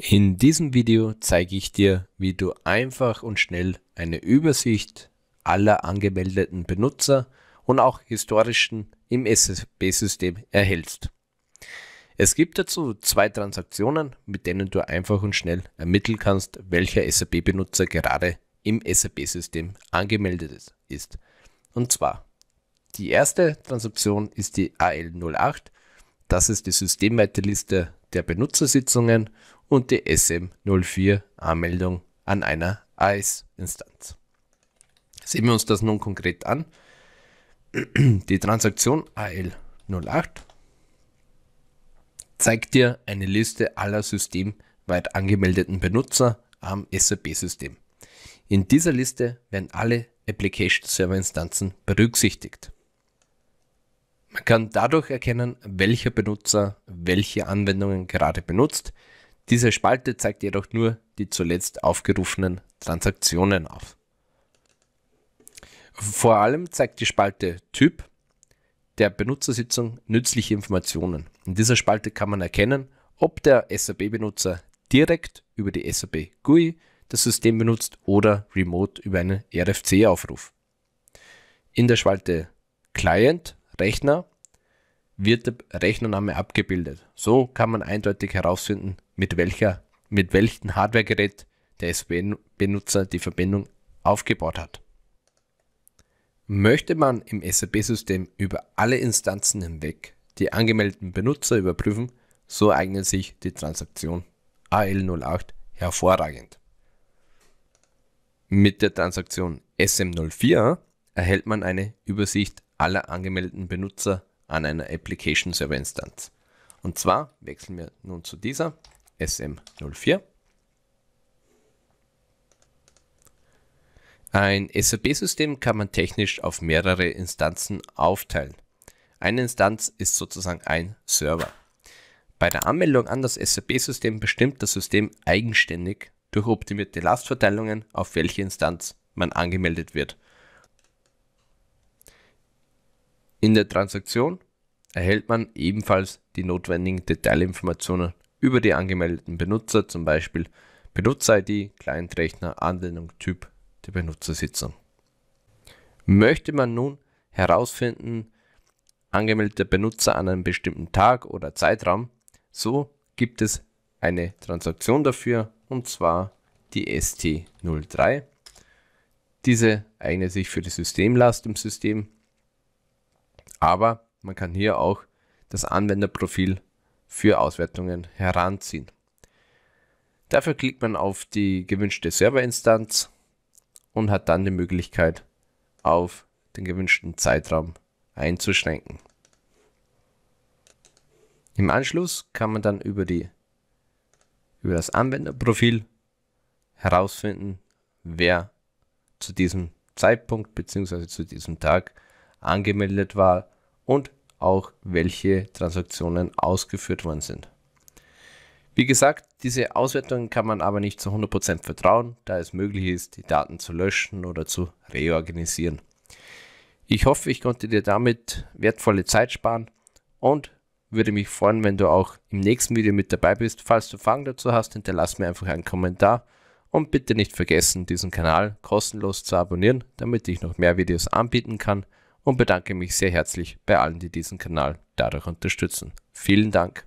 In diesem Video zeige ich dir, wie du einfach und schnell eine Übersicht aller angemeldeten Benutzer und auch historischen im SSB-System erhältst. Es gibt dazu zwei Transaktionen, mit denen du einfach und schnell ermitteln kannst, welcher SAP-Benutzer gerade im SAP-System angemeldet ist. Und zwar, die erste Transaktion ist die AL08, das ist die Liste der Benutzersitzungen und die SM04-Anmeldung an einer AS-Instanz. Sehen wir uns das nun konkret an. Die Transaktion AL08 zeigt dir eine Liste aller systemweit angemeldeten Benutzer am SAP-System. In dieser Liste werden alle Application-Server-Instanzen berücksichtigt. Man kann dadurch erkennen, welcher Benutzer welche Anwendungen gerade benutzt. Diese Spalte zeigt jedoch nur die zuletzt aufgerufenen Transaktionen auf. Vor allem zeigt die Spalte Typ der Benutzersitzung nützliche Informationen. In dieser Spalte kann man erkennen, ob der SAP-Benutzer direkt über die SAP GUI das System benutzt oder remote über einen RFC-Aufruf. In der Spalte Client Rechner wird der Rechnername abgebildet. So kann man eindeutig herausfinden, mit, welcher, mit welchem Hardwaregerät der SAP-Benutzer die Verbindung aufgebaut hat. Möchte man im SAP-System über alle Instanzen hinweg die angemeldeten Benutzer überprüfen, so eignet sich die Transaktion AL08 hervorragend. Mit der Transaktion SM04 erhält man eine Übersicht aller angemeldeten Benutzer an einer Application Server Instanz. Und zwar wechseln wir nun zu dieser SM04. Ein SAP-System kann man technisch auf mehrere Instanzen aufteilen. Eine Instanz ist sozusagen ein Server. Bei der Anmeldung an das SAP-System bestimmt das System eigenständig durch optimierte Lastverteilungen, auf welche Instanz man angemeldet wird In der Transaktion erhält man ebenfalls die notwendigen Detailinformationen über die angemeldeten Benutzer, zum Beispiel Benutzer-ID, Clientrechner, Anwendung, Typ der Benutzersitzung. Möchte man nun herausfinden, angemeldete Benutzer an einem bestimmten Tag oder Zeitraum, so gibt es eine Transaktion dafür und zwar die ST03. Diese eignet sich für die Systemlast im System aber man kann hier auch das Anwenderprofil für Auswertungen heranziehen. Dafür klickt man auf die gewünschte Serverinstanz und hat dann die Möglichkeit, auf den gewünschten Zeitraum einzuschränken. Im Anschluss kann man dann über, die, über das Anwenderprofil herausfinden, wer zu diesem Zeitpunkt bzw. zu diesem Tag angemeldet war und auch welche Transaktionen ausgeführt worden sind. Wie gesagt, diese Auswertungen kann man aber nicht zu 100% vertrauen, da es möglich ist, die Daten zu löschen oder zu reorganisieren. Ich hoffe, ich konnte dir damit wertvolle Zeit sparen und würde mich freuen, wenn du auch im nächsten Video mit dabei bist. Falls du Fragen dazu hast, hinterlass mir einfach einen Kommentar und bitte nicht vergessen, diesen Kanal kostenlos zu abonnieren, damit ich noch mehr Videos anbieten kann und bedanke mich sehr herzlich bei allen, die diesen Kanal dadurch unterstützen. Vielen Dank.